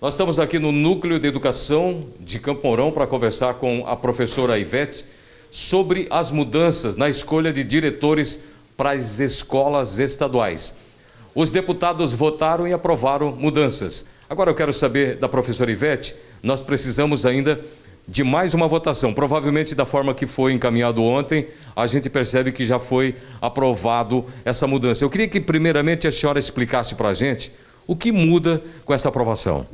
Nós estamos aqui no Núcleo de Educação de Camporão para conversar com a professora Ivete sobre as mudanças na escolha de diretores para as escolas estaduais. Os deputados votaram e aprovaram mudanças. Agora eu quero saber da professora Ivete, nós precisamos ainda de mais uma votação. Provavelmente da forma que foi encaminhado ontem, a gente percebe que já foi aprovado essa mudança. Eu queria que primeiramente a senhora explicasse para a gente o que muda com essa aprovação.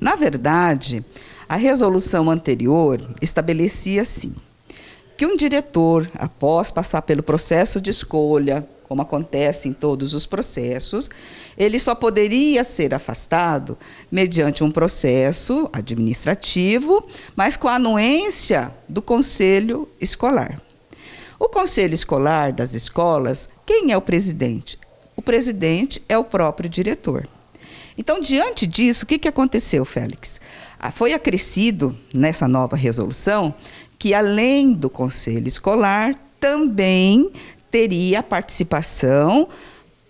Na verdade, a resolução anterior estabelecia assim: que um diretor, após passar pelo processo de escolha, como acontece em todos os processos, ele só poderia ser afastado mediante um processo administrativo, mas com a anuência do conselho escolar. O conselho escolar das escolas, quem é o presidente? O presidente é o próprio diretor. Então, diante disso, o que, que aconteceu, Félix? Ah, foi acrescido nessa nova resolução que, além do conselho escolar, também teria a participação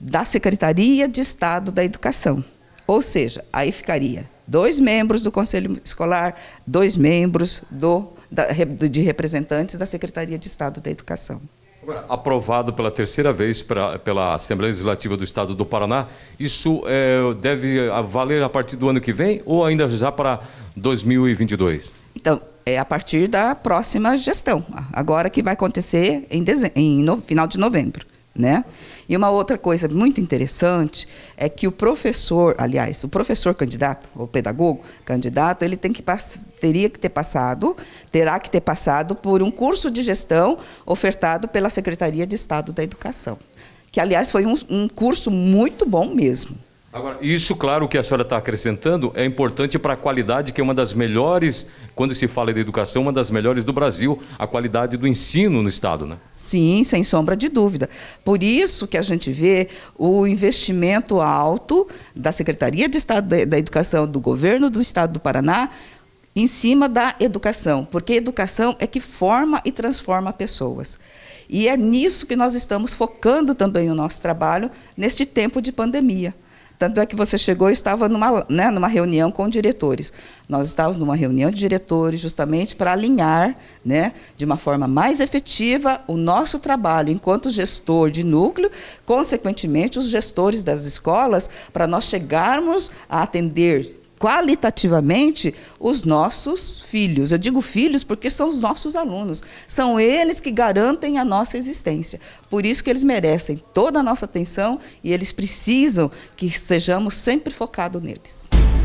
da Secretaria de Estado da Educação. Ou seja, aí ficaria dois membros do Conselho Escolar, dois membros do, da, de representantes da Secretaria de Estado da Educação. Agora, aprovado pela terceira vez pra, pela Assembleia Legislativa do Estado do Paraná, isso é, deve é, valer a partir do ano que vem ou ainda já para 2022? Então, é a partir da próxima gestão, agora que vai acontecer em, em no, final de novembro. Né? E uma outra coisa muito interessante é que o professor, aliás, o professor candidato, ou pedagogo candidato, ele tem que teria que ter passado, terá que ter passado por um curso de gestão ofertado pela Secretaria de Estado da Educação. Que, aliás, foi um, um curso muito bom mesmo. Agora, isso, claro, que a senhora está acrescentando é importante para a qualidade, que é uma das melhores, quando se fala de educação, uma das melhores do Brasil, a qualidade do ensino no Estado, né? Sim, sem sombra de dúvida. Por isso que a gente vê o investimento alto da Secretaria de Estado da Educação do Governo do Estado do Paraná em cima da educação, porque a educação é que forma e transforma pessoas. E é nisso que nós estamos focando também o nosso trabalho neste tempo de pandemia. Tanto é que você chegou e estava numa, né, numa reunião com diretores. Nós estávamos numa reunião de diretores justamente para alinhar, né, de uma forma mais efetiva, o nosso trabalho enquanto gestor de núcleo, consequentemente, os gestores das escolas, para nós chegarmos a atender qualitativamente os nossos filhos. Eu digo filhos porque são os nossos alunos. São eles que garantem a nossa existência. Por isso que eles merecem toda a nossa atenção e eles precisam que estejamos sempre focados neles.